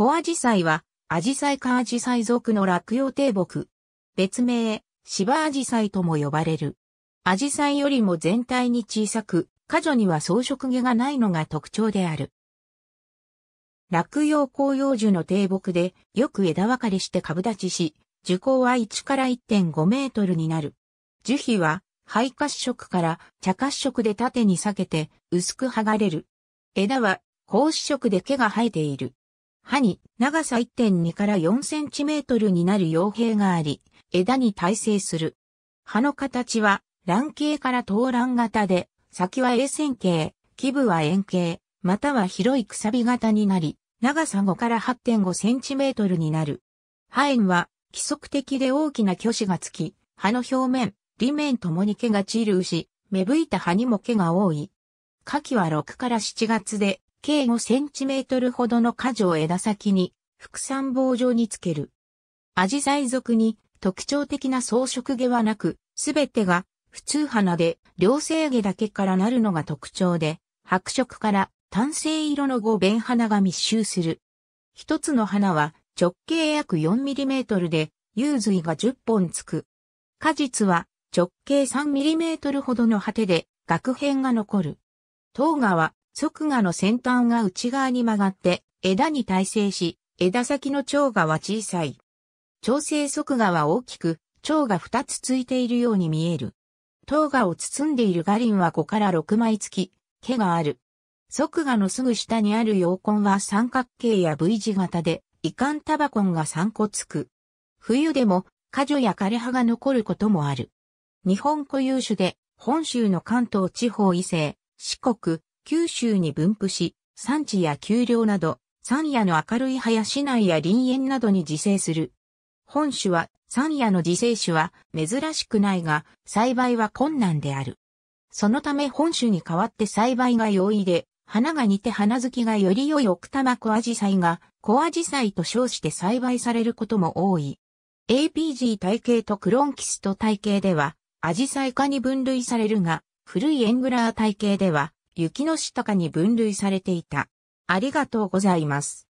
小アジサイは、アジサイ科アジサイ属の落葉低木。別名、芝アジサイとも呼ばれる。アジサイよりも全体に小さく、箇所には装飾毛がないのが特徴である。落葉紅葉樹の低木で、よく枝分かれして株立ちし、樹高は1から1.5メートルになる。樹皮は、灰褐色から茶褐色で縦に裂けて薄く剥がれる。枝は、格子色で毛が生えている。葉に長さ1.2から4センチメートルになる傭兵があり、枝に耐性する。葉の形は卵形から頭卵型で、先は衛線形、基部は円形、または広いくさび型になり、長さ5から8.5センチメートルになる。葉炎は規則的で大きな鋸子がつき、葉の表面、裏面ともに毛が散るし、芽吹いた葉にも毛が多い。夏季は6から7月で、計5センチメートルほどの果樹を枝先に、副産棒状につける。アジサイ属に特徴的な装飾毛はなく、すべてが普通花で両生毛だけからなるのが特徴で、白色から単性色の五弁花が密集する。一つの花は直径約 4mm で、有髄が10本つく。果実は直径 3mm ほどの果てで、額片が残る。糖芽は側芽の先端が内側に曲がって枝に耐性し、枝先の蝶芽は小さい。調整側芽は大きく、蝶が2つついているように見える。糖芽を包んでいるガリンは5から6枚付き、毛がある。側芽のすぐ下にある陽根は三角形や V 字型で、遺憾タバコンが3個付く。冬でも、果樹や枯れ葉が残ることもある。日本固有種で、本州の関東地方以西、四国、九州に分布し、産地や丘陵など、山野の明るい林内や林園などに自生する。本種は、山野の自生種は珍しくないが、栽培は困難である。そのため本種に代わって栽培が容易で、花が似て花好きがより良い奥多摩小アジサイが、小アジサイと称して栽培されることも多い。APG 体系とクロンキスト体系では、アジサイ科に分類されるが、古いエングラー体系では、雪の下かに分類されていた。ありがとうございます。